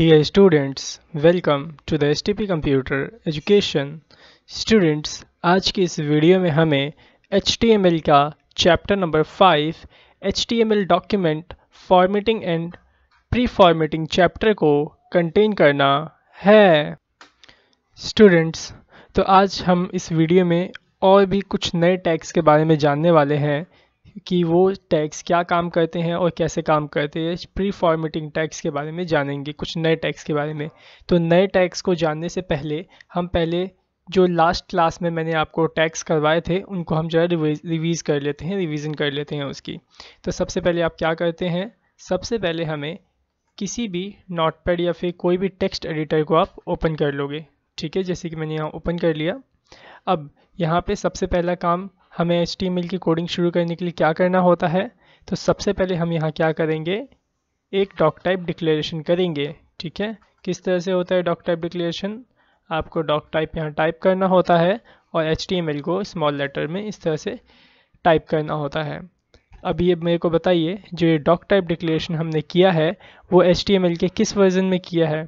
Dear students, welcome to the STP Computer Education. Students, आज की इस वीडियो में हमें HTML का chapter number 5 HTML document formatting and pre formatting chapter को कंटेन करना है स्टूडेंट्स तो आज हम इस वीडियो में और भी कुछ नए टैग्स के बारे में जानने वाले हैं कि वो टैक्स क्या काम करते हैं और कैसे काम करते हैं प्री फॉर्मेटिंग टैक्स के बारे में जानेंगे कुछ नए टैक्स के बारे में तो नए टैक्स को जानने से पहले हम पहले जो लास्ट क्लास में मैंने आपको टैक्स करवाए थे उनको हम जो है रिवीज़ कर लेते हैं रिवीजन कर लेते हैं उसकी तो सबसे पहले आप क्या करते हैं सबसे पहले हमें किसी भी नोटपैड या फिर कोई भी टेक्स्ट एडिटर को आप ओपन कर लोगे ठीक है जैसे कि मैंने यहाँ ओपन कर लिया अब यहाँ पे सबसे पहला काम हमें एच की कोडिंग शुरू करने के लिए क्या करना होता है तो सबसे पहले हम यहाँ क्या करेंगे एक डॉक टाइप डिक्लेरेशन करेंगे ठीक है किस तरह से होता है डॉक टाइप डिक्लेरेशन आपको डॉक टाइप यहाँ टाइप करना होता है और एच को स्मॉल लेटर में इस तरह से टाइप करना होता है अब ये मेरे को बताइए जो ये डॉक टाइप डिक्लेरेशन हमने किया है वो एच के किस वर्ज़न में किया है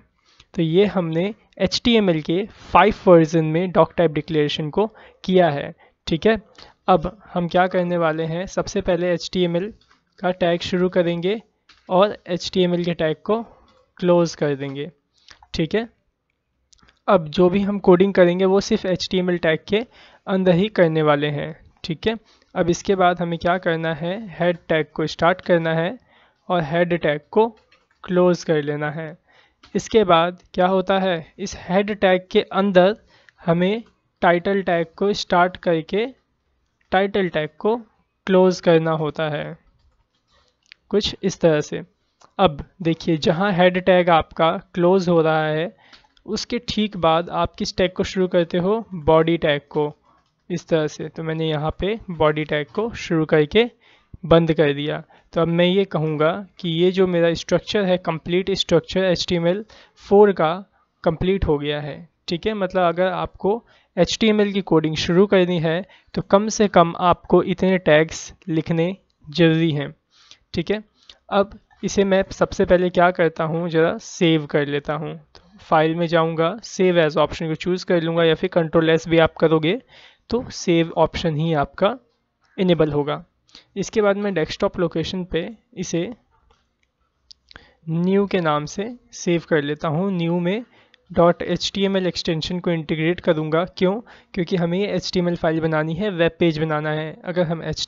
तो ये हमने एच के फाइव वर्ज़न में डॉक टाइप डिक्लेरेशन को किया है ठीक है अब हम क्या करने वाले हैं सबसे पहले एच का टैग शुरू करेंगे और एच के टैग को क्लोज़ कर देंगे ठीक है अब जो भी हम कोडिंग करेंगे वो सिर्फ एच टैग के अंदर ही करने वाले हैं ठीक है अब इसके बाद हमें क्या करना है हेड टैग को स्टार्ट करना है और हेड टैग को क्लोज़ कर लेना है इसके बाद क्या होता है इस हेड टैग के अंदर हमें टाइटल टैग को स्टार्ट करके टाइटल टैग को क्लोज करना होता है कुछ इस तरह से अब देखिए जहाँ हेड टैग आपका क्लोज हो रहा है उसके ठीक बाद आप किस टैग को शुरू करते हो बॉडी टैग को इस तरह से तो मैंने यहाँ पे बॉडी टैग को शुरू करके बंद कर दिया तो अब मैं ये कहूँगा कि ये जो मेरा स्ट्रक्चर है complete structure H T four का कंप्लीट हो गया है ठीक है मतलब अगर आपको एच की कोडिंग शुरू करनी है तो कम से कम आपको इतने टैग्स लिखने ज़रूरी हैं ठीक है अब इसे मैं सबसे पहले क्या करता हूँ ज़रा सेव कर लेता हूँ तो फाइल में जाऊँगा सेव एज ऑप्शन को चूज़ कर लूँगा या फिर कंट्रोल एस भी आप करोगे तो सेव ऑप्शन ही आपका इनेबल होगा इसके बाद मैं डेस्कटॉप लोकेशन पे इसे न्यू के नाम से सेव कर लेता हूँ न्यू में डॉट एच एक्सटेंशन को इंटीग्रेट करूँगा क्यों क्योंकि हमें एच फाइल बनानी है वेब पेज बनाना है अगर हम एच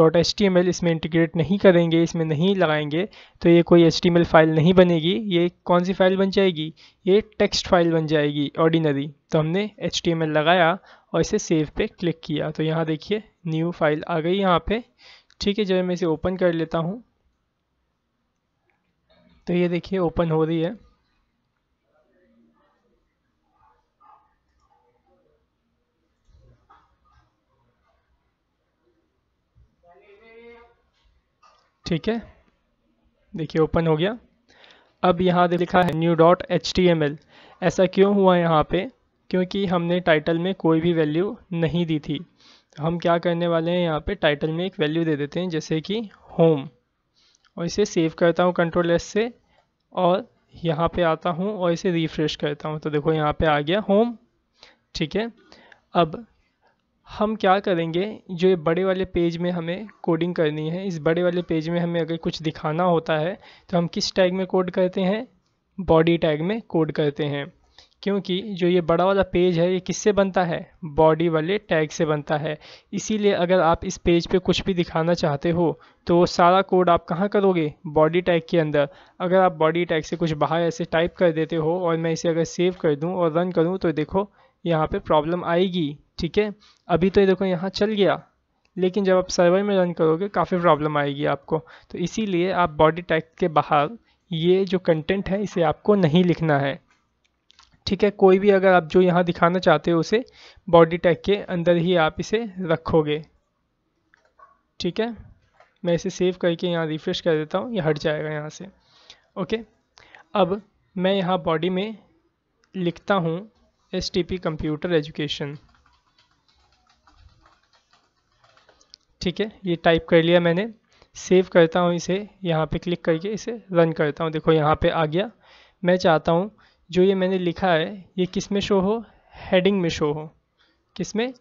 डॉट एच इसमें इंटीग्रेट नहीं करेंगे इसमें नहीं लगाएंगे तो ये कोई एच फाइल नहीं बनेगी ये कौन सी फाइल बन जाएगी ये टेक्स्ट फाइल बन जाएगी ऑर्डिनरी तो हमने एच लगाया और इसे सेव पे क्लिक किया तो यहाँ देखिए न्यू फाइल आ गई यहाँ पर ठीक है जब मैं इसे ओपन कर लेता हूँ तो ये देखिए ओपन हो रही है ठीक है देखिए ओपन हो गया अब यहाँ लिखा है new dot H T M L ऐसा क्यों हुआ यहाँ पे क्योंकि हमने टाइटल में कोई भी वैल्यू नहीं दी थी हम क्या करने वाले हैं यहाँ पे टाइटल में एक वैल्यू दे देते हैं जैसे कि होम और इसे सेव करता हूँ कंट्रोल एस से और यहाँ पे आता हूँ और इसे रिफ्रेश करता हूँ तो देखो यहाँ पे आ गया होम ठीक है अब हम क्या करेंगे जो ये बड़े वाले पेज में हमें कोडिंग करनी है इस बड़े वाले पेज में हमें अगर कुछ दिखाना होता है तो हम किस टैग में कोड करते हैं बॉडी टैग में कोड करते हैं क्योंकि जो ये बड़ा वाला पेज है ये किससे बनता है बॉडी वाले टैग से बनता है इसीलिए अगर आप इस पेज पे कुछ भी दिखाना चाहते हो तो वो सारा कोड आप कहाँ करोगे बॉडी टैग के अंदर अगर आप बॉडी टैग से कुछ बाहर ऐसे टाइप कर देते हो और मैं इसे अगर सेव कर दूँ और रन करूँ तो देखो यहाँ पे प्रॉब्लम आएगी ठीक है अभी तो ये देखो यहाँ चल गया लेकिन जब आप सर्वर में रन करोगे काफ़ी प्रॉब्लम आएगी आपको तो इसीलिए आप बॉडी टैग के बाहर ये जो कंटेंट है इसे आपको नहीं लिखना है ठीक है कोई भी अगर आप जो यहाँ दिखाना चाहते हो उसे बॉडी टैग के अंदर ही आप इसे रखोगे ठीक है मैं इसे सेव करके यहाँ रिफ्रेश कर देता हूँ ये हट जाएगा यहाँ से ओके अब मैं यहाँ बॉडी में लिखता हूँ S T P computer education ठीक है ये टाइप कर लिया मैंने सेव करता हूँ इसे यहाँ पे क्लिक करके इसे रन करता हूँ देखो यहाँ पे आ गया मैं चाहता हूँ जो ये मैंने लिखा है ये किस में शो हो हेडिंग में शो हो किस में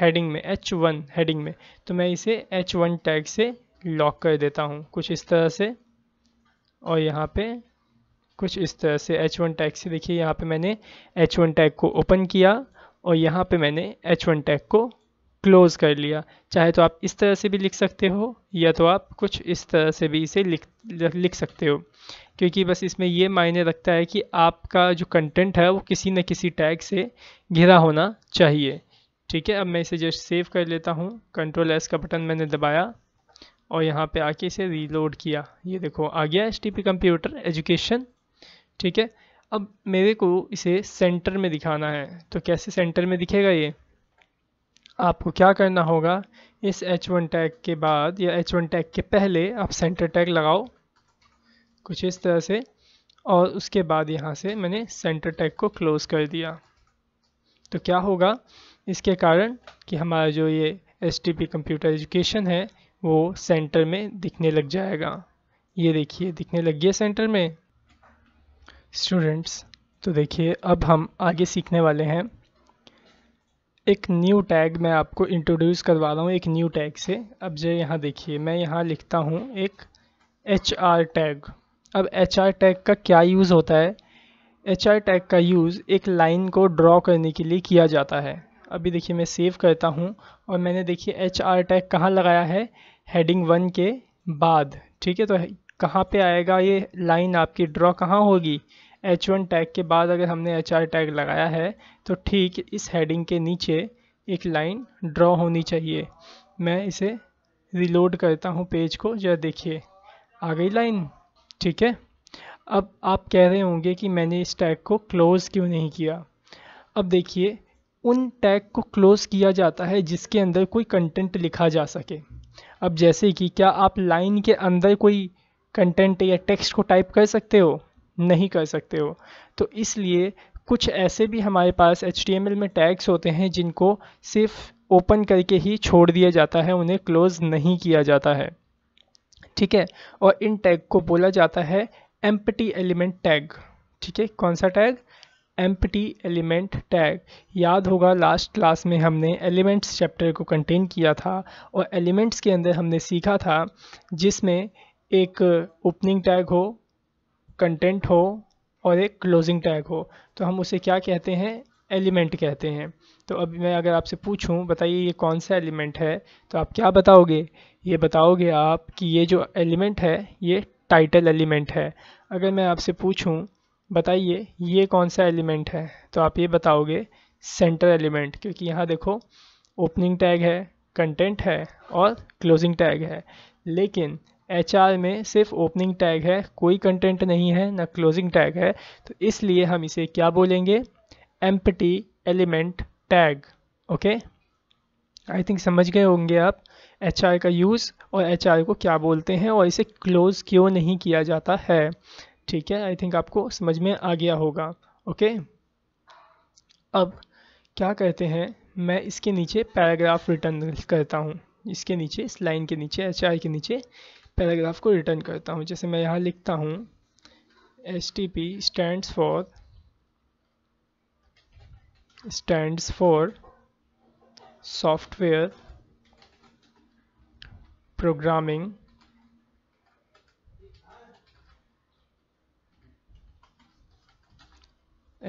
हेडिंग में एच वन हेडिंग में तो मैं इसे एच वन टैग से लॉक कर देता हूँ कुछ इस तरह से और यहाँ पे कुछ इस तरह से एच वन टैग से देखिए यहाँ पे मैंने एच वन टैग को ओपन किया और यहाँ पे मैंने एच वन टैग को क्लोज़ कर लिया चाहे तो आप इस तरह से भी लिख सकते हो या तो आप कुछ इस तरह से भी इसे लिख लिख सकते हो क्योंकि बस इसमें ये मायने रखता है कि आपका जो कंटेंट है वो किसी न किसी टैग से घिरा होना चाहिए ठीक है अब मैं इसे जस्ट सेव कर लेता हूँ कंट्रोल एस का बटन मैंने दबाया और यहाँ पे आके इसे रीलोड किया ये देखो आ गया एच कंप्यूटर एजुकेशन ठीक है अब मेरे को इसे सेंटर में दिखाना है तो कैसे सेंटर में दिखेगा ये आपको क्या करना होगा इस H1 टैग के बाद या H1 टैग के पहले आप सेंटर टैग लगाओ कुछ इस तरह से और उसके बाद यहाँ से मैंने सेंटर टैग को क्लोज़ कर दिया तो क्या होगा इसके कारण कि हमारा जो ये एस कंप्यूटर एजुकेशन है वो सेंटर में दिखने लग जाएगा ये देखिए दिखने लग गया सेंटर में स्टूडेंट्स तो देखिए अब हम आगे सीखने वाले हैं एक न्यू टैग मैं आपको इंट्रोड्यूस करवा रहा हूँ एक न्यू टैग से अब जो यहाँ देखिए मैं यहाँ लिखता हूँ एक एच आर टैग अब एच आर टैग का क्या यूज़ होता है एच आर टैग का यूज़ एक लाइन को ड्रॉ करने के लिए किया जाता है अभी देखिए मैं सेव करता हूँ और मैंने देखिए एच आर टैग कहाँ लगाया है हेडिंग वन के बाद ठीक है तो कहाँ पे आएगा ये लाइन आपकी ड्रॉ कहाँ होगी एच वन टैग के बाद अगर हमने एच आर टैग लगाया है तो ठीक इस हेडिंग के नीचे एक लाइन ड्रॉ होनी चाहिए मैं इसे रिलोड करता हूँ पेज को जरा देखिए आ गई लाइन ठीक है अब आप कह रहे होंगे कि मैंने इस टैग को क्लोज़ क्यों नहीं किया अब देखिए उन टैग को क्लोज़ किया जाता है जिसके अंदर कोई कंटेंट लिखा जा सके अब जैसे कि क्या आप लाइन के अंदर कोई कंटेंट या टेक्स्ट को टाइप कर सकते हो नहीं कर सकते हो तो इसलिए कुछ ऐसे भी हमारे पास एच में टैग्स होते हैं जिनको सिर्फ ओपन करके ही छोड़ दिया जाता है उन्हें क्लोज़ नहीं किया जाता है ठीक है और इन टैग को बोला जाता है एम्पटी एलिमेंट टैग ठीक है कौन सा टैग एम्पटी एलिमेंट टैग याद होगा लास्ट क्लास में हमने एलिमेंट्स चैप्टर को कंटेन किया था और एलिमेंट्स के अंदर हमने सीखा था जिसमें एक ओपनिंग टैग हो कंटेंट हो और एक क्लोजिंग टैग हो तो हम उसे क्या कहते हैं एलिमेंट कहते हैं तो अब मैं अगर आपसे पूछूं बताइए ये कौन सा एलिमेंट है तो आप क्या बताओगे ये बताओगे आप कि ये जो एलिमेंट है ये टाइटल एलिमेंट है अगर मैं आपसे पूछूं बताइए ये कौन सा एलिमेंट है तो आप ये बताओगे सेंटर एलिमेंट क्योंकि यहाँ देखो ओपनिंग टैग है कंटेंट है और क्लोजिंग टैग है लेकिन एच में सिर्फ ओपनिंग टैग है कोई कंटेंट नहीं है ना क्लोजिंग टैग है तो इसलिए हम इसे क्या बोलेंगे empty element tag okay I think समझ गए होंगे आप एच का यूज़ और एच को क्या बोलते हैं और इसे क्लोज़ क्यों नहीं किया जाता है ठीक है आई थिंक आपको समझ में आ गया होगा ओके okay? अब क्या कहते हैं मैं इसके नीचे पैराग्राफ रिटर्न करता हूँ इसके नीचे इस लाइन के नीचे एच के नीचे पैराग्राफ को रिटर्न करता हूँ जैसे मैं यहाँ लिखता हूँ S T P stand for stand for software programming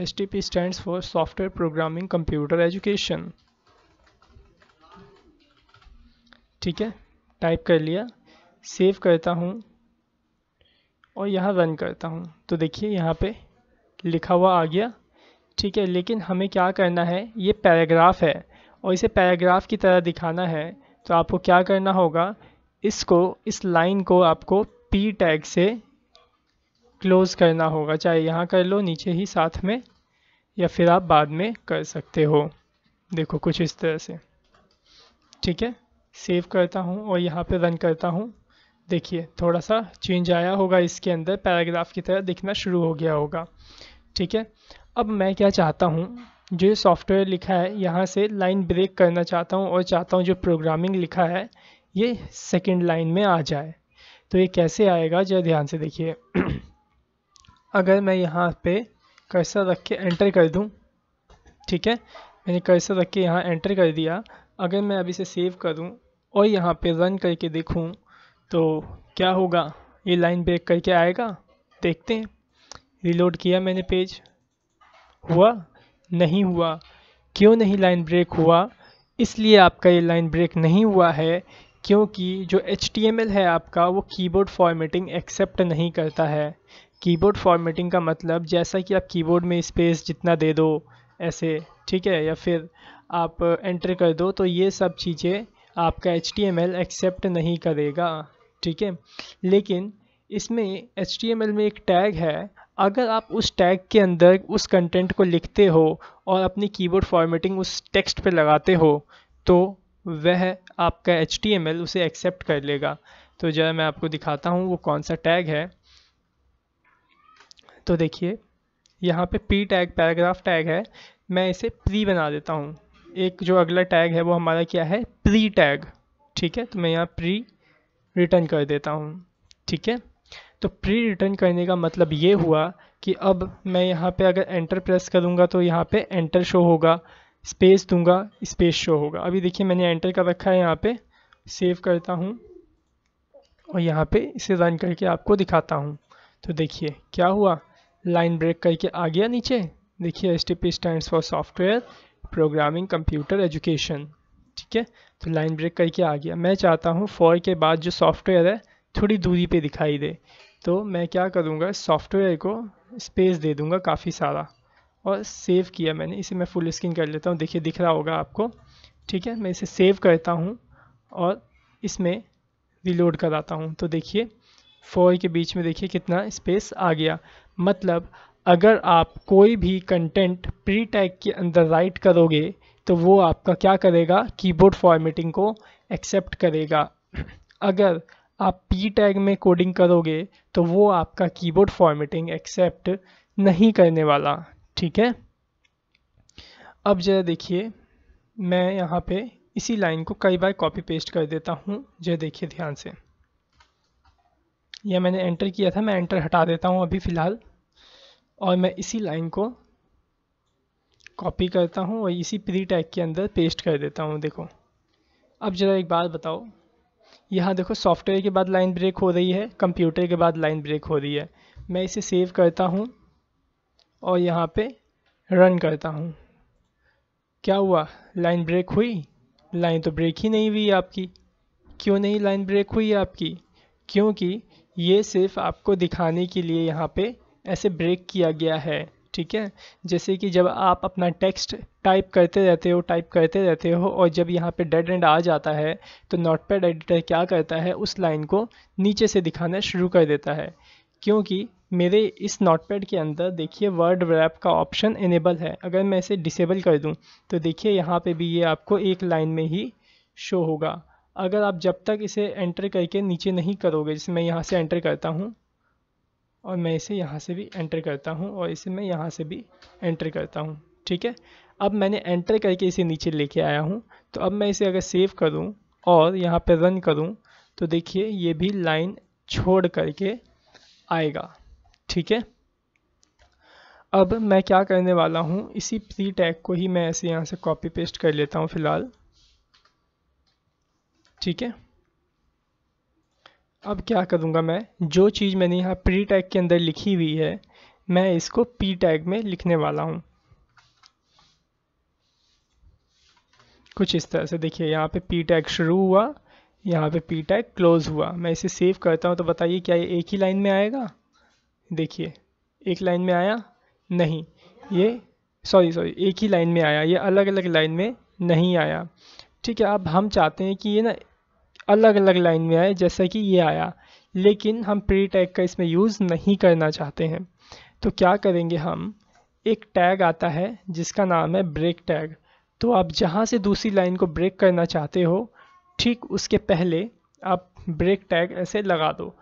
S T P stand for software programming computer education ठीक है टाइप कर लिया सेव करता हूँ और यहाँ रन करता हूँ तो देखिए यहाँ पे लिखा हुआ आ गया ठीक है लेकिन हमें क्या करना है ये पैराग्राफ है और इसे पैराग्राफ की तरह दिखाना है तो आपको क्या करना होगा इसको इस लाइन को आपको पी टैग से क्लोज़ करना होगा चाहे यहाँ कर लो नीचे ही साथ में या फिर आप बाद में कर सकते हो देखो कुछ इस तरह से ठीक है सेव करता हूँ और यहाँ पे रन करता हूँ देखिए थोड़ा सा चेंज आया होगा इसके अंदर पैराग्राफ की तरह दिखना शुरू हो गया होगा ठीक है अब मैं क्या चाहता हूँ जो सॉफ्टवेयर लिखा है यहाँ से लाइन ब्रेक करना चाहता हूँ और चाहता हूँ जो प्रोग्रामिंग लिखा है ये सेकेंड लाइन में आ जाए तो ये कैसे आएगा जो ध्यान से देखिए अगर मैं यहाँ पे कैसा रख के एंटर कर दूँ ठीक है मैंने कैसा रख के यहाँ एंटर कर दिया अगर मैं अभी से सेव करूँ और यहाँ पे रन करके देखूँ तो क्या होगा ये लाइन ब्रेक करके आएगा देखते हैं रिलोड किया मैंने पेज हुआ नहीं हुआ क्यों नहीं लाइन ब्रेक हुआ इसलिए आपका ये लाइन ब्रेक नहीं हुआ है क्योंकि जो एच है आपका वो कीबोर्ड फॉर्मेटिंग एक्सेप्ट नहीं करता है कीबोर्ड फॉर्मेटिंग का मतलब जैसा कि आप कीबोर्ड में स्पेस जितना दे दो ऐसे ठीक है या फिर आप एंटर कर दो तो ये सब चीज़ें आपका एच एक्सेप्ट नहीं करेगा ठीक है लेकिन इसमें एच में एक टैग है अगर आप उस टैग के अंदर उस कंटेंट को लिखते हो और अपनी कीबोर्ड फॉर्मेटिंग उस टेक्स्ट पर लगाते हो तो वह आपका एच उसे एक्सेप्ट कर लेगा तो जरा मैं आपको दिखाता हूँ वो कौन सा टैग है तो देखिए यहाँ पे पी टैग पैराग्राफ टैग है मैं इसे प्री बना देता हूँ एक जो अगला टैग है वो हमारा क्या है प्री टैग ठीक है तो मैं यहाँ प्री रिटर्न कर देता हूँ ठीक है तो प्री रिटर्न करने का मतलब ये हुआ कि अब मैं यहाँ पे अगर एंटर प्रेस करूँगा तो यहाँ पे एंटर शो होगा स्पेस दूंगा स्पेस शो होगा अभी देखिए मैंने एंटर कर रखा है यहाँ पे सेव करता हूँ और यहाँ पे इसे रन करके आपको दिखाता हूँ तो देखिए क्या हुआ लाइन ब्रेक करके आ गया नीचे देखिए S T P stand for software programming computer education ठीक है तो लाइन ब्रेक करके आ गया मैं चाहता हूँ फॉर के बाद जो सॉफ्टवेयर है थोड़ी दूरी पे दिखाई दे तो मैं क्या करूँगा सॉफ्टवेयर को स्पेस दे दूँगा काफ़ी सारा और सेव किया मैंने इसे मैं फुल स्क्रीन कर लेता हूँ देखिए दिख रहा होगा आपको ठीक है मैं इसे सेव करता हूँ और इसमें रिलोड कराता हूँ तो देखिए फोर के बीच में देखिए कितना स्पेस आ गया मतलब अगर आप कोई भी कंटेंट प्री टैग के अंदर राइट करोगे तो वो आपका क्या करेगा कीबोर्ड फॉर्मेटिंग को एक्सेप्ट करेगा अगर आप पी टैग में कोडिंग करोगे तो वो आपका कीबोर्ड फॉर्मेटिंग एक्सेप्ट नहीं करने वाला ठीक है अब जरा देखिए मैं यहाँ पे इसी लाइन को कई बार कॉपी पेस्ट कर देता हूँ जरा देखिए ध्यान से यह मैंने एंटर किया था मैं एंटर हटा देता हूँ अभी फ़िलहाल और मैं इसी लाइन को कॉपी करता हूँ और इसी प्री टैग के अंदर पेस्ट कर देता हूँ देखो अब ज़रा एक बात बताओ यहाँ देखो सॉफ्टवेयर के बाद लाइन ब्रेक हो रही है कंप्यूटर के बाद लाइन ब्रेक हो रही है मैं इसे सेव करता हूँ और यहाँ पे रन करता हूँ क्या हुआ लाइन ब्रेक हुई लाइन तो ब्रेक ही नहीं हुई आपकी क्यों नहीं लाइन ब्रेक हुई आपकी क्योंकि ये सिर्फ आपको दिखाने के लिए यहाँ पे ऐसे ब्रेक किया गया है ठीक है जैसे कि जब आप अपना टेक्स्ट टाइप करते रहते हो टाइप करते रहते हो और जब यहाँ पे डेड एंड आ जाता है तो नोटपैड एडिटर क्या करता है उस लाइन को नीचे से दिखाना शुरू कर देता है क्योंकि मेरे इस नोटपैड के अंदर देखिए वर्ड रैप का ऑप्शन इनेबल है अगर मैं इसे डिसेबल कर दूँ तो देखिए यहाँ पर भी ये आपको एक लाइन में ही शो होगा अगर आप जब तक इसे एंटर करके नीचे नहीं करोगे जैसे मैं यहाँ से एंटर करता हूँ और मैं इसे यहाँ से भी एंटर करता हूँ और इसे मैं यहाँ से भी एंटर करता हूँ ठीक है अब मैंने एंटर करके इसे नीचे लेके आया हूँ तो अब मैं इसे अगर सेव करूँ और यहाँ पर रन करूँ तो देखिए ये भी लाइन छोड़ करके आएगा ठीक है अब मैं क्या करने वाला हूँ इसी प्री टैग को ही मैं ऐसे यहाँ से कॉपी पेस्ट कर लेता हूँ फ़िलहाल ठीक है अब क्या करूँगा मैं जो चीज़ मैंने यहाँ प्री टैग के अंदर लिखी हुई है मैं इसको पी टैग में लिखने वाला हूँ कुछ इस तरह से देखिए यहाँ पे पी टैग शुरू हुआ यहाँ पे पी टैग क्लोज हुआ मैं इसे सेव करता हूँ तो बताइए क्या ये एक ही लाइन में आएगा देखिए एक लाइन में आया नहीं ये सॉरी सॉरी एक ही लाइन में आया ये अलग अलग लाइन में नहीं आया ठीक है अब हम चाहते हैं कि ये ना अलग अलग लाइन में आए जैसा कि ये आया लेकिन हम प्री टैग का इसमें यूज़ नहीं करना चाहते हैं तो क्या करेंगे हम एक टैग आता है जिसका नाम है ब्रेक टैग तो आप जहाँ से दूसरी लाइन को ब्रेक करना चाहते हो ठीक उसके पहले आप ब्रेक टैग ऐसे लगा दो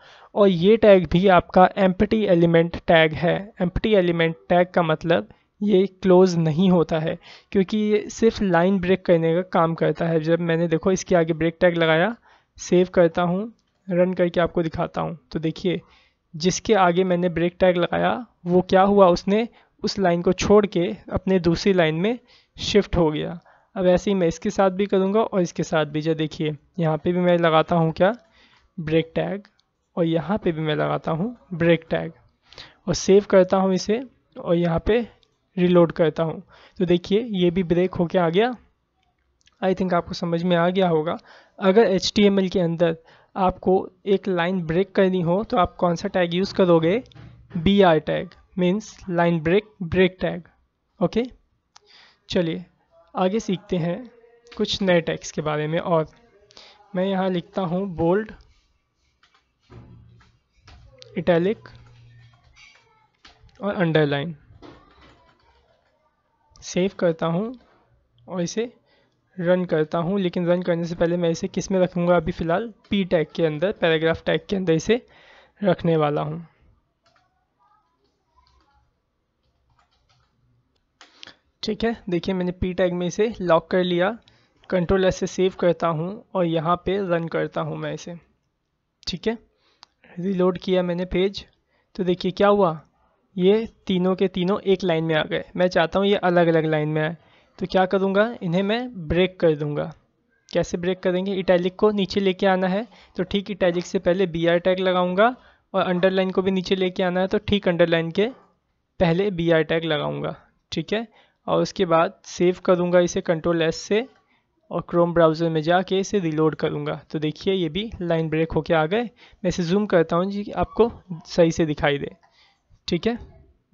और ये टैग भी आपका एम्पटी एलिमेंट टैग है एम्पटी एलिमेंट टैग का मतलब ये क्लोज़ नहीं होता है क्योंकि ये सिर्फ लाइन ब्रेक करने का काम करता है जब मैंने देखो इसके आगे ब्रेक टैग लगाया सेव करता हूँ रन करके आपको दिखाता हूँ तो देखिए जिसके आगे मैंने ब्रेक टैग लगाया वो क्या हुआ उसने उस लाइन को छोड़ के अपने दूसरी लाइन में शिफ्ट हो गया अब ऐसे ही मैं इसके साथ भी करूँगा और इसके साथ भी जो देखिए यहाँ पे भी मैं लगाता हूँ क्या ब्रेक टैग और यहाँ पे भी मैं लगाता हूँ ब्रेक टैग और सेव करता हूँ इसे और यहाँ पे रिलोड करता हूँ तो देखिए ये भी ब्रेक होके आ गया आई थिंक आपको समझ में आ गया होगा अगर एच के अंदर आपको एक लाइन ब्रेक करनी हो तो आप कौन सा टैग यूज़ करोगे B R tag means line break break tag okay चलिए आगे सीखते हैं कुछ नए टैग्स के बारे में और मैं यहाँ लिखता हूँ बोल्ड इटैलिक और अंडरलाइन सेव करता हूँ और इसे रन करता हूँ लेकिन रन करने से पहले मैं इसे किस में रखूँगा अभी फ़िलहाल पी टैग के अंदर पैराग्राफ टैग के अंदर इसे रखने वाला हूँ ठीक है देखिए मैंने पी टैग में इसे लॉक कर लिया कंट्रोल ऐसे सेव करता हूँ और यहाँ पे रन करता हूँ मैं इसे ठीक है रिलोड किया मैंने पेज तो देखिए क्या हुआ ये तीनों के तीनों एक लाइन में आ गए मैं चाहता हूँ ये अलग अलग लाइन में आए तो क्या करूँगा इन्हें मैं ब्रेक कर दूँगा कैसे ब्रेक करेंगे इटैलिक को नीचे लेके आना है तो ठीक इटैलिक से पहले बी आर टैग लगाऊंगा और अंडरलाइन को भी नीचे लेके आना है तो ठीक अंडरलाइन के पहले बी आर टैग लगाऊंगा ठीक है और उसके बाद सेव करूंगा इसे कंट्रोल एस से और क्रोम ब्राउज़र में जाके इसे रिलोड करूँगा तो देखिए ये भी लाइन ब्रेक होके आ गए मैं इसे जूम करता हूँ जी आपको सही से दिखाई दे ठीक है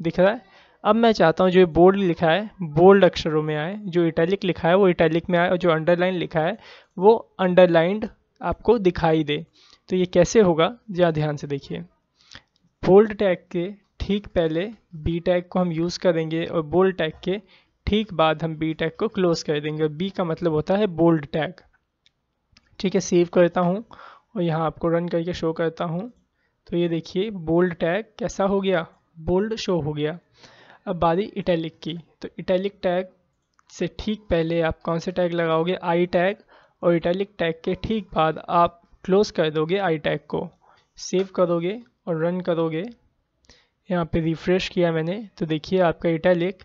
दिख रहा है अब मैं चाहता हूँ जो ये बोल्ड लिखा है बोल्ड अक्षरों में आए जो इटैलिक लिखा है वो इटैलिक में आए और जो अंडरलाइन लिखा है वो अंडरलाइंड आपको दिखाई दे तो ये कैसे होगा जहाँ ध्यान से देखिए बोल्ड टैग के ठीक पहले बी टैग को हम यूज़ करेंगे और बोल्ड टैग के ठीक बाद हम बी टैग को क्लोज कर देंगे और बी का मतलब होता है बोल्ड टैग ठीक है सेव करता हूँ और यहाँ आपको रन करके शो करता हूँ तो ये देखिए बोल्ड टैग कैसा हो गया बोल्ड शो हो गया अब बारी इटैलिक की तो इटैलिक टैग से ठीक पहले आप कौन से टैग लगाओगे आई टैग और इटैलिक टैग के ठीक बाद आप क्लोज कर दोगे आई टैग को सेव करोगे और रन करोगे यहाँ पे रिफ्रेश किया मैंने तो देखिए आपका इटैलिक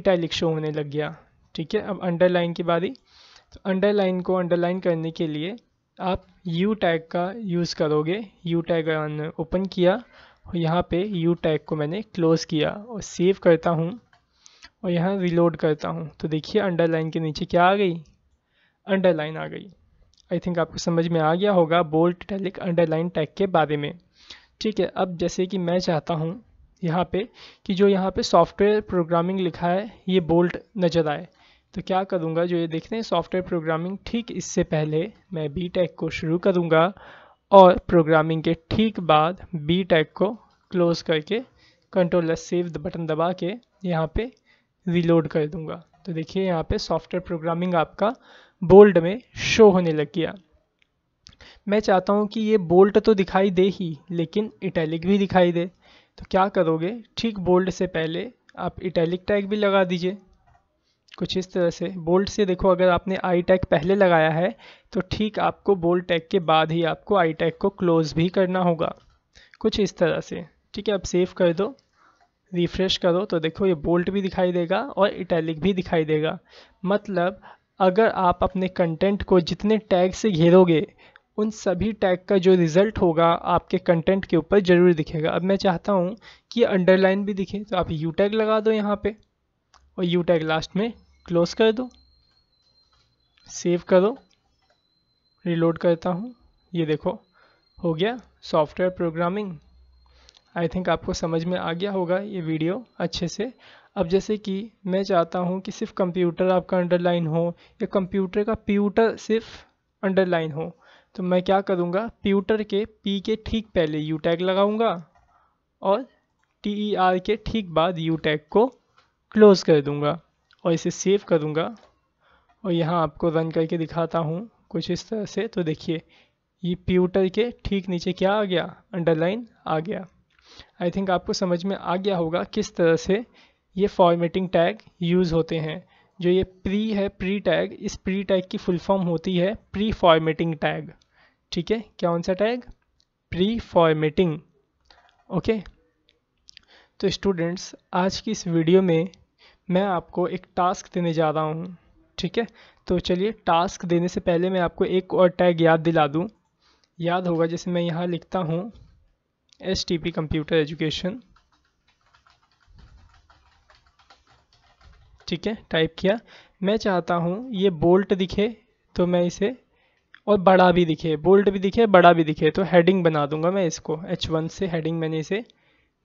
इटैलिक शो होने लग गया ठीक है अब अंडरलाइन की बारी तो अंडरलाइन को अंडरलाइन करने के लिए आप यू टैग का यूज़ करोगे यू टैग ओपन किया और यहाँ पे यू टैग को मैंने क्लोज़ किया और सेव करता हूँ और यहाँ रिलोड करता हूँ तो देखिए अंडरलाइन के नीचे क्या आ गई अंडरलाइन आ गई आई थिंक आपको समझ में आ गया होगा बोल्ट टैलिक अंडरलाइन टैग के बारे में ठीक है अब जैसे कि मैं चाहता हूँ यहाँ पे कि जो यहाँ पे सॉफ्टवेयर प्रोग्रामिंग लिखा है ये बोल्ट नज़र आए तो क्या करूँगा जो ये देखते हैं सॉफ्टवेयर प्रोग्रामिंग ठीक इससे पहले मैं बी टैग को शुरू करूँगा और प्रोग्रामिंग के ठीक बाद बी टैग को क्लोज़ करके कंट्रोल एस सेव बटन दबा के यहाँ पे रिलोड कर दूंगा तो देखिए यहाँ पे सॉफ्टवेयर प्रोग्रामिंग आपका बोल्ड में शो होने लग गया मैं चाहता हूँ कि ये बोल्ट तो दिखाई दे ही लेकिन इटैलिक भी दिखाई दे तो क्या करोगे ठीक बोल्ड से पहले आप इटैलिक टैग भी लगा दीजिए कुछ इस तरह से बोल्ट से देखो अगर आपने आई टैग पहले लगाया है तो ठीक आपको बोल्ट टैग के बाद ही आपको आई टैग को क्लोज़ भी करना होगा कुछ इस तरह से ठीक है अब सेव कर दो रिफ्रेश करो तो देखो ये बोल्ट भी दिखाई देगा और इटैलिक भी दिखाई देगा मतलब अगर आप अपने कंटेंट को जितने टैग से घेरोगे उन सभी टैग का जो रिज़ल्ट होगा आपके कंटेंट के ऊपर ज़रूर दिखेगा अब मैं चाहता हूँ कि अंडरलाइन भी दिखे तो आप यू टैग लगा दो यहाँ पे और यू टैग लास्ट में क्लोज कर दो सेव करो रिलोड करता हूँ ये देखो हो गया सॉफ्टवेयर प्रोग्रामिंग आई थिंक आपको समझ में आ गया होगा ये वीडियो अच्छे से अब जैसे कि मैं चाहता हूँ कि सिर्फ कंप्यूटर आपका अंडरलाइन हो या कंप्यूटर का प्यूटर सिर्फ अंडरलाइन हो तो मैं क्या करूँगा प्यूटर के पी के ठीक पहले यू टैग लगाऊँगा और टी ई आर के ठीक बाद यू टैग को क्लोज़ कर दूंगा और इसे सेव करूंगा और यहाँ आपको रन करके दिखाता हूँ कुछ इस तरह से तो देखिए ये प्यूटर के ठीक नीचे क्या आ गया अंडरलाइन आ गया आई थिंक आपको समझ में आ गया होगा किस तरह से ये फॉर्मेटिंग टैग यूज़ होते हैं जो ये प्री है प्री टैग इस प्री टैग की फुल फॉर्म होती है प्री फॉर्मेटिंग टैग ठीक है क्या कौन सा टैग प्री फॉर्मेटिंग ओके तो स्टूडेंट्स आज की इस वीडियो में मैं आपको एक टास्क देने जा रहा हूँ ठीक है तो चलिए टास्क देने से पहले मैं आपको एक और टैग याद दिला दूँ याद होगा जैसे मैं यहाँ लिखता हूँ S T P computer education ठीक है टाइप किया मैं चाहता हूँ ये बोल्ट दिखे तो मैं इसे और बड़ा भी दिखे बोल्ट भी दिखे बड़ा भी दिखे तो हेडिंग बना दूंगा मैं इसको एच वन से हेडिंग मैंने इसे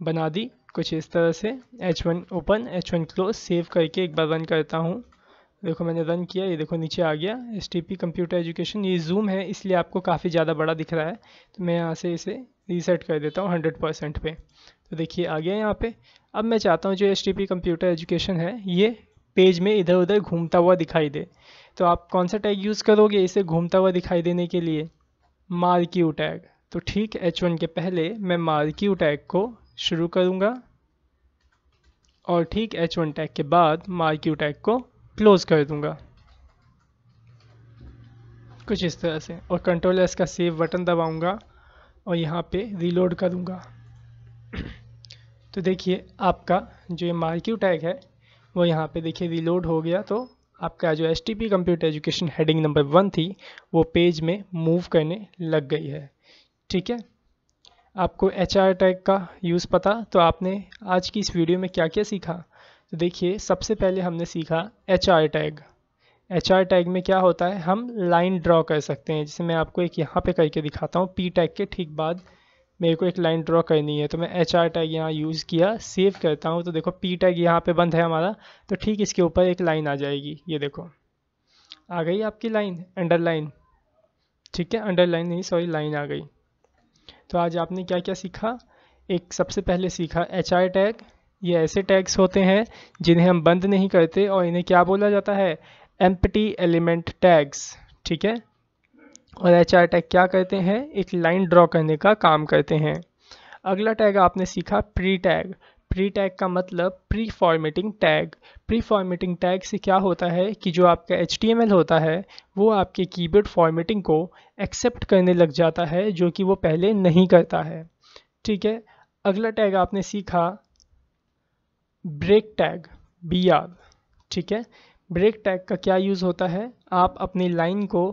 बना दी कुछ इस तरह से H1 open one clause save करके एक बार रन करता हूँ देखो मैंने रन किया ये देखो नीचे आ गया S T P computer education ये जूम है इसलिए आपको काफ़ी ज़्यादा बड़ा दिख रहा है तो मैं यहाँ से इसे रीसेट कर देता हूँ हंड्रेड परसेंट पर तो देखिए आ गया यहाँ पे अब मैं चाहता हूँ जो S T P computer education है ये पेज में इधर उधर घूमता हुआ दिखाई दे तो आप कौन सा टैग यूज़ करोगे इसे घूमता हुआ दिखाई देने के लिए मार्क्यू टैग तो ठीक एच वन के पहले मैं मार्क्यू टैग को शुरू करूँगा और ठीक एच वन टैग के बाद माई क्यू टैग को क्लोज कर दूंगा कुछ इस तरह से और कंट्रोल एस का सेव बटन दबाऊंगा और यहाँ पे रीलोड करूँगा तो देखिए आपका जो ये माई क्यू टैग है वो यहाँ पे देखिए रीलोड हो गया तो आपका जो S T P computer education heading number one थी वो पेज में मूव करने लग गई है ठीक है आपको एच आर टैग का यूज़ पता तो आपने आज की इस वीडियो में क्या क्या सीखा तो देखिए सबसे पहले हमने सीखा H R tag H R tag में क्या होता है हम लाइन ड्रॉ कर सकते हैं जैसे मैं आपको एक यहाँ पे करके दिखाता हूँ पी टैग के ठीक बाद मेरे को एक लाइन ड्रॉ करनी है तो मैं एच आर टैग यहाँ यूज़ किया सेव करता हूँ तो देखो पी टैग यहाँ पर बंद है हमारा तो ठीक इसके ऊपर एक लाइन आ जाएगी ये देखो आ गई आपकी लाइन अंडर ठीक है अंडर नहीं सॉरी लाइन आ गई तो आज आपने क्या क्या सीखा एक सबसे पहले सीखा एच आई टैग ये ऐसे टैग्स होते हैं जिन्हें हम बंद नहीं करते और इन्हें क्या बोला जाता है एम्पटी एलिमेंट टैग्स ठीक है और एच आर टैग क्या करते हैं एक लाइन ड्रॉ करने का काम करते हैं अगला टैग आपने सीखा प्री टैग प्री टैग का मतलब pre formatting tag pre formatting tag से क्या होता है कि जो आपका एच होता है वो आपके कीबोर्ड फॉर्मेटिंग को एक्सेप्ट करने लग जाता है जो कि वो पहले नहीं करता है ठीक है अगला टैग आपने सीखा ब्रेक टैग बी आर ठीक है ब्रेक टैग का क्या यूज़ होता है आप अपनी लाइन को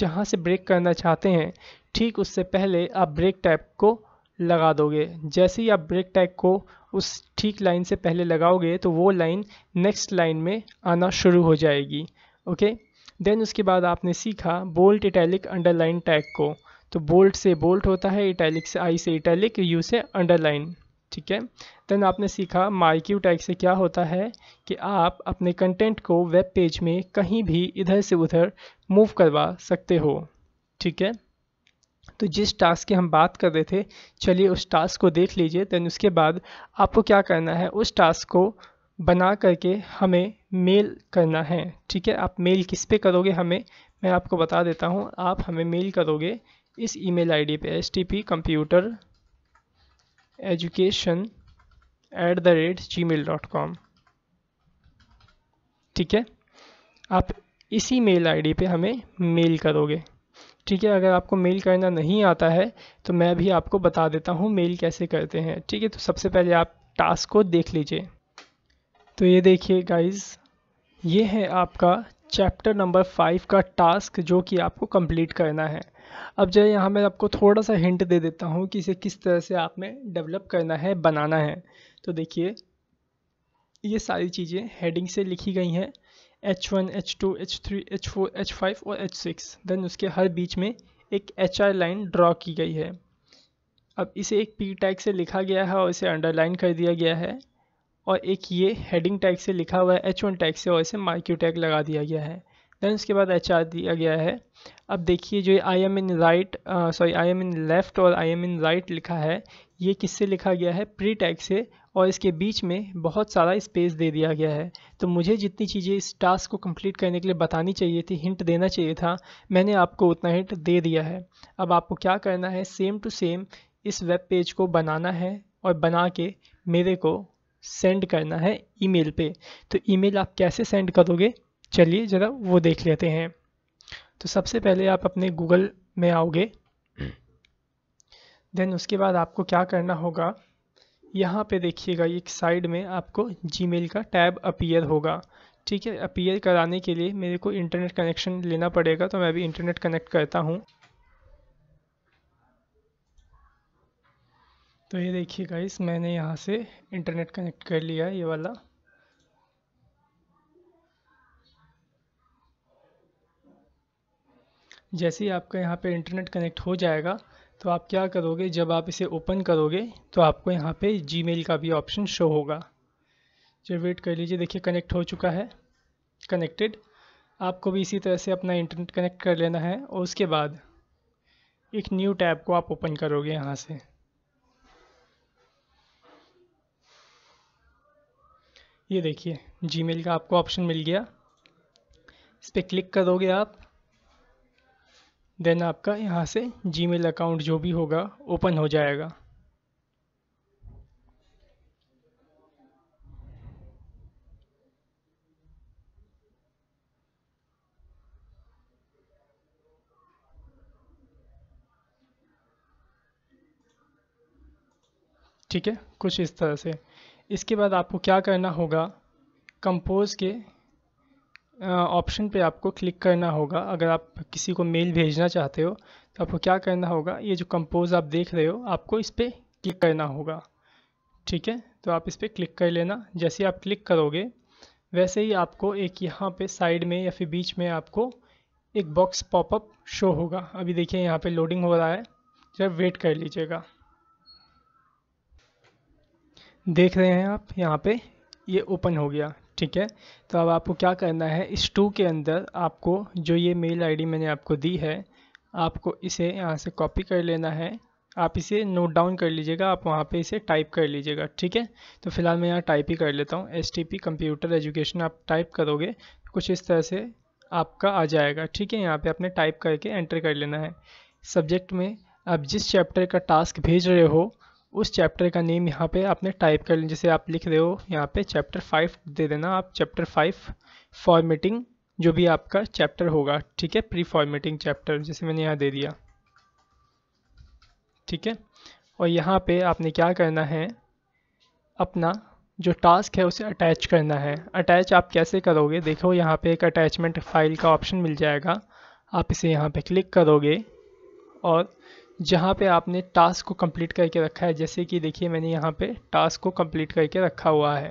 जहाँ से ब्रेक करना चाहते हैं ठीक उससे पहले आप ब्रेक टैग को लगा दोगे जैसे ही आप ब्रेक टैग को उस ठीक लाइन से पहले लगाओगे तो वो लाइन नेक्स्ट लाइन में आना शुरू हो जाएगी ओके देन उसके बाद आपने सीखा बोल्ट इटैलिक अंडरलाइन टैग को तो बोल्ट से बोल्ट होता है इटैलिक से आई से इटैलिक यू से अंडरलाइन ठीक है देन आपने सीखा माइक्यू टैग से क्या होता है कि आप अपने कंटेंट को वेब पेज में कहीं भी इधर से उधर मूव करवा सकते हो ठीक है तो जिस टास्क की हम बात कर रहे थे चलिए उस टास्क को देख लीजिए दैन उसके बाद आपको क्या करना है उस टास्क को बना करके हमें मेल करना है ठीक है आप मेल किस पे करोगे हमें मैं आपको बता देता हूँ आप हमें मेल करोगे इस ईमेल आईडी पे S T P computer education at the rate Gmail dot com ठीक है आप इसी मेल आईडी पे हमें मेल करोगे ठीक है अगर आपको मेल करना नहीं आता है तो मैं भी आपको बता देता हूँ मेल कैसे करते हैं ठीक है तो सबसे पहले आप टास्क को देख लीजिए तो ये देखिए गाइज ये है आपका चैप्टर नंबर फाइव का टास्क जो कि आपको कंप्लीट करना है अब जो है यहाँ मैं आपको थोड़ा सा हिंट दे देता हूँ कि इसे किस तरह से आप में डेवलप करना है बनाना है तो देखिए ये सारी चीज़ें हेडिंग से लिखी गई हैं H1, H2, H3, H4, H5 और H6 देन उसके हर बीच में एक एच आर लाइन ड्रॉ की गई है अब इसे एक पी टैग से लिखा गया है और इसे अंडरलाइन कर दिया गया है और एक ये हेडिंग टैग से लिखा हुआ है एच वन टैग से और इसे माइक्यू टैग लगा दिया गया है देन इसके बाद एच आर दिया गया है अब देखिए जो I am in right sorry I am in left और आई एम इन राइट लिखा है ये किससे लिखा गया है प्री टैग से और इसके बीच में बहुत सारा स्पेस दे दिया गया है तो मुझे जितनी चीज़ें इस टास्क को कंप्लीट करने के लिए बतानी चाहिए थी हिंट देना चाहिए था मैंने आपको उतना हिंट दे दिया है अब आपको क्या करना है सेम टू सेम इस वेब पेज को बनाना है और बना के मेरे को सेंड करना है ईमेल पे तो ईमेल आप कैसे सेंड करोगे चलिए ज़रा वो देख लेते हैं तो सबसे पहले आप अपने गूगल में आओगे देन उसके बाद आपको क्या करना होगा यहाँ पे देखिएगा एक साइड में आपको जीमेल का टैब अपीयर होगा ठीक है अपीयर कराने के लिए मेरे को इंटरनेट कनेक्शन लेना पड़ेगा तो मैं अभी इंटरनेट कनेक्ट करता हूँ तो ये देखिए गाइस मैंने यहाँ से इंटरनेट कनेक्ट कर लिया ये वाला जैसे ही आपका यहाँ पे इंटरनेट कनेक्ट हो जाएगा तो आप क्या करोगे जब आप इसे ओपन करोगे तो आपको यहाँ पे जीमेल का भी ऑप्शन शो होगा जब वेट कर लीजिए देखिए कनेक्ट हो चुका है कनेक्टेड आपको भी इसी तरह से अपना इंटरनेट कनेक्ट कर लेना है और उसके बाद एक न्यू टैब को आप ओपन करोगे यहाँ से ये देखिए जीमेल का आपको ऑप्शन मिल गया इस पर क्लिक करोगे आप देन आपका यहाँ से जीमेल अकाउंट जो भी होगा ओपन हो जाएगा ठीक है कुछ इस तरह से इसके बाद आपको क्या करना होगा कंपोज के ऑप्शन पे आपको क्लिक करना होगा अगर आप किसी को मेल भेजना चाहते हो तो आपको क्या करना होगा ये जो कंपोज आप देख रहे हो आपको इस पर क्लिक करना होगा ठीक है तो आप इस पर क्लिक कर लेना जैसे आप क्लिक करोगे वैसे ही आपको एक यहाँ पे साइड में या फिर बीच में आपको एक बॉक्स पॉपअप शो होगा अभी देखिए यहाँ पे लोडिंग हो रहा है जब वेट कर लीजिएगा देख रहे हैं आप यहाँ पे ये ओपन हो गया ठीक है तो अब आपको क्या करना है इस टू के अंदर आपको जो ये मेल आईडी मैंने आपको दी है आपको इसे यहाँ से कॉपी कर लेना है आप इसे नोट डाउन कर लीजिएगा आप वहाँ पे इसे टाइप कर लीजिएगा ठीक है तो फिलहाल मैं यहाँ टाइप ही कर लेता हूँ S T P computer education आप टाइप करोगे कुछ इस तरह से आपका आ जाएगा ठीक है यहाँ पर आपने टाइप करके एंटर कर लेना है सब्जेक्ट में आप जिस चैप्टर का टास्क भेज रहे हो उस चैप्टर का नेम यहाँ पे आपने टाइप कर लें जैसे आप लिख रहे हो यहाँ पे चैप्टर फाइव दे देना आप चैप्टर फाइव फॉर्मेटिंग जो भी आपका चैप्टर होगा ठीक है प्री फॉर्मेटिंग चैप्टर जैसे मैंने यहाँ दे दिया ठीक है और यहाँ पे आपने क्या करना है अपना जो टास्क है उसे अटैच करना है अटैच आप कैसे करोगे देखो यहाँ पे एक अटैचमेंट फाइल का ऑप्शन मिल जाएगा आप इसे यहाँ पे क्लिक करोगे और जहाँ पे आपने टास्क को कंप्लीट करके रखा है जैसे कि देखिए मैंने यहाँ पे टास्क को कंप्लीट करके रखा हुआ है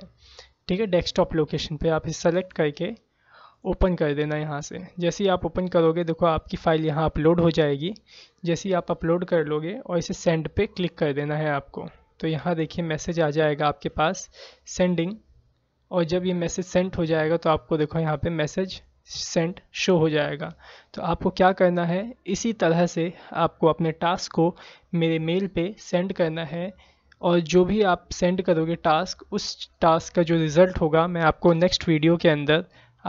ठीक है डेस्कटॉप लोकेशन पे आप इसे सेलेक्ट करके ओपन कर देना यहाँ से जैसे ही आप ओपन करोगे देखो आपकी फ़ाइल यहाँ अपलोड हो जाएगी जैसे ही आप अपलोड कर लोगे और इसे सेंड पे क्लिक कर देना है आपको तो यहाँ देखिए मैसेज आ जाएगा आपके पास सेंडिंग और जब ये मैसेज सेंड हो जाएगा तो आपको देखो यहाँ पे मैसेज सेंट शो हो जाएगा तो आपको क्या करना है इसी तरह से आपको अपने टास्क को मेरे मेल पे सेंड करना है और जो भी आप सेंड करोगे टास्क उस टास्क का जो रिज़ल्ट होगा मैं आपको नेक्स्ट वीडियो के अंदर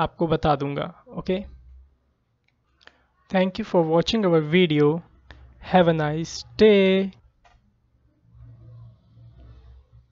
आपको बता दूंगा okay thank you for watching our video have a nice day